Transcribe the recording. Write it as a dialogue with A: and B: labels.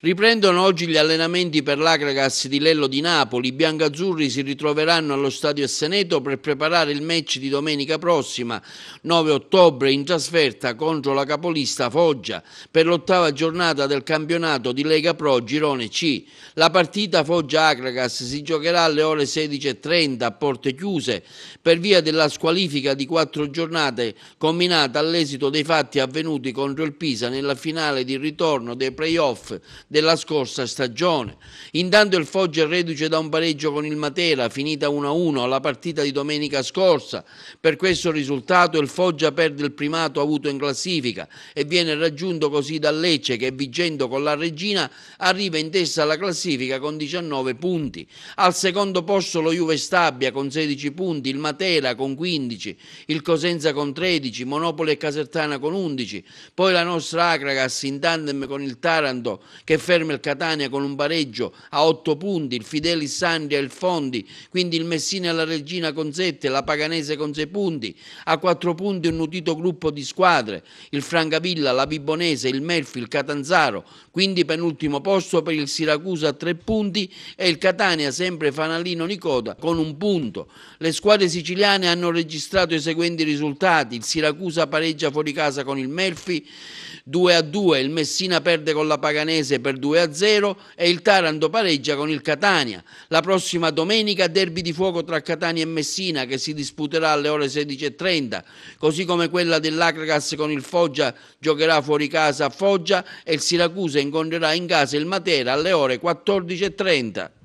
A: Riprendono oggi gli allenamenti per l'Acragas di Lello di Napoli. I biancazzurri si ritroveranno allo stadio Seneto per preparare il match di domenica prossima, 9 ottobre, in trasferta contro la capolista Foggia per l'ottava giornata del campionato di Lega Pro Girone C. La partita Foggia-Acragas si giocherà alle ore 16.30 a porte chiuse per via della squalifica di quattro giornate combinata all'esito dei fatti avvenuti contro il Pisa nella finale di ritorno dei playoff della scorsa stagione. Intanto il Foggia è reduce da un pareggio con il Matera, finita 1-1 alla partita di domenica scorsa. Per questo risultato il Foggia perde il primato avuto in classifica e viene raggiunto così dal Lecce che vincendo con la Regina arriva in testa alla classifica con 19 punti. Al secondo posto lo Juve Stabia con 16 punti, il Matera con 15, il Cosenza con 13, Monopoli e Casertana con 11, poi la nostra Acragas in tandem con il Taranto che ferma il Catania con un pareggio a 8 punti, il Fidelis Sandria e il Fondi, quindi il Messina e la Regina con 7, la Paganese con 6 punti, a 4 punti un nutito gruppo di squadre, il Francavilla, la Bibonese, il Melfi, il Catanzaro, quindi penultimo posto per il Siracusa a 3 punti e il Catania sempre fanalino Nicoda con un punto. Le squadre siciliane hanno registrato i seguenti risultati, il Siracusa pareggia fuori casa con il Melfi 2 a 2, il Messina perde con la Paganese per per 2-0 e il Taranto pareggia con il Catania. La prossima domenica derby di fuoco tra Catania e Messina che si disputerà alle ore 16.30, così come quella dell'Acragas con il Foggia giocherà fuori casa a Foggia e il Siracusa incontrerà in casa il Matera alle ore 14.30.